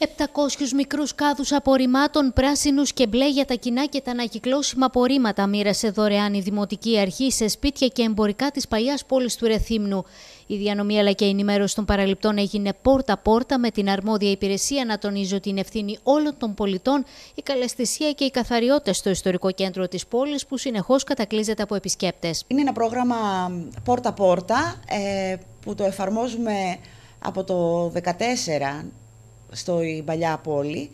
700 μικρούς κάδους απορριμμάτων πράσινους και μπλε για τα κοινά και τα ανακυκλώσιμα απορρίμματα μοίρασε δωρεάν η Δημοτική Αρχή σε σπίτια και εμπορικά της παλιάς πόλης του Ρεθύμνου. Η διανομή αλλά και η ενημέρωση των παραληπτών έγινε πόρτα-πόρτα με την αρμόδια υπηρεσία να τονίζω την ευθύνη όλων των πολιτών, η καλεσθησία και οι καθαριότητα στο ιστορικό κέντρο της πόλης που συνεχώς κατακλείζεται από επισκέπτες. Είναι ένα πρόγραμμα πόρτα-πόρτα ε, που το εφαρμόζουμε από το 2014 στο η παλιά πόλη.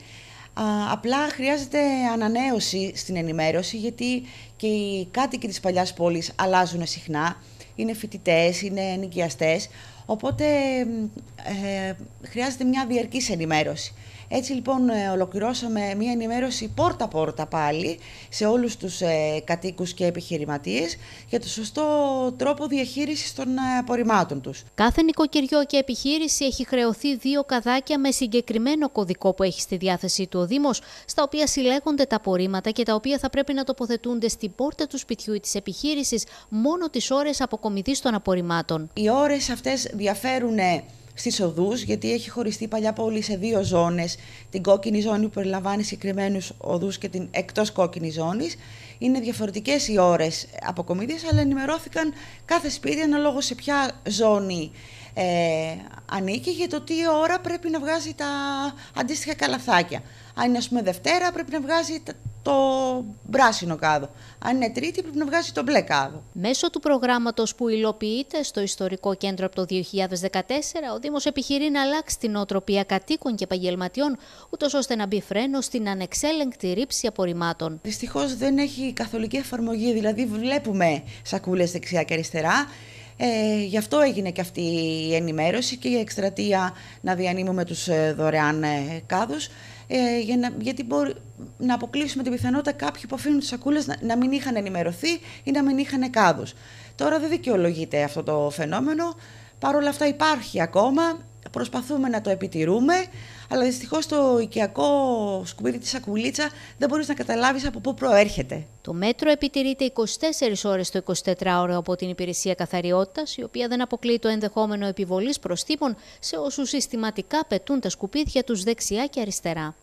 Α, απλά χρειάζεται ανανέωση στην ενημέρωση γιατί και οι κάτοικοι της παλιάς πόλης αλλάζουν συχνά. Είναι φοιτητές, είναι νοικιαστές, οπότε ε, χρειάζεται μια διαρκής ενημέρωση. Έτσι λοιπόν ε, ολοκληρώσαμε μια ενημέρωση πόρτα-πόρτα πάλι σε όλους τους ε, κατοίκους και επιχειρηματίες για το σωστό τρόπο διαχείρισης των ε, απορριμμάτων τους. Κάθε νοικοκυριό και επιχείρηση έχει χρεωθεί δύο καδάκια με συγκεκριμένο κωδικό που έχει στη διάθεσή του ο Δήμος, στα οποία συλλέγονται τα απορρίμματα και τα οποία θα πρέπει να τοποθετούνται στην πόρτα του σπιτιού ή της επιχείρησης μόνο τις ώρες αποκομιδής των απορριμμάτων. Οι ώρες αυτές διαφέρουν στις οδούς, γιατί έχει χωριστεί παλιά πόλη σε δύο ζώνες. Την κόκκινη ζώνη που περιλαμβάνει συγκεκριμένους οδούς και την εκτός κόκκινης ζώνης. Είναι διαφορετικές οι ώρες αποκομιδή, αλλά ενημερώθηκαν κάθε σπίτι αναλόγως σε ποια ζώνη ε, ανήκει για το τι ώρα πρέπει να βγάζει τα αντίστοιχα καλαθάκια. Αν είναι, Δευτέρα, πρέπει να βγάζει το πράσινο κάδο. Αν είναι Τρίτη, πρέπει να βγάζει το μπλε κάδο. Μέσω του προγράμματος που υλοποιείται στο Ιστορικό Κέντρο από το 2014, ο Δήμος επιχειρεί να αλλάξει την οτροπία κατοίκων και επαγγελματιών, ούτως ώστε να μπει φρένο στην ανεξέλεγκτη ρήψη απορριμμάτων. Δυστυχώς δεν έχει καθολική εφαρμογή, δηλαδή βλέπουμε σακούλες δεξιά και αριστερά. Ε, γι' αυτό έγινε και αυτή η ενημέρωση και η εκστρατεία να διανύμουμε τους ε, δωρεάν ε, κάδους, ε, γιατί μπορεί να αποκλείσουμε την πιθανότητα κάποιοι που αφήνουν τις σακούλες να, να μην είχαν ενημερωθεί ή να μην είχαν κάδους. Τώρα δεν δικαιολογείται αυτό το φαινόμενο, παρόλα αυτά υπάρχει ακόμα, προσπαθούμε να το επιτηρούμε, αλλά δυστυχώς το οικιακό σκουπίδι της σακουλίτσα δεν μπορείς να καταλάβεις από πού προέρχεται. Το μέτρο επιτηρείται 24 ώρες το 24ωρο από την Υπηρεσία Καθαριότητας, η οποία δεν αποκλείει το ενδεχόμενο επιβολής προστίμων σε όσους συστηματικά πετούν τα σκουπίδια τους δεξιά και αριστερά.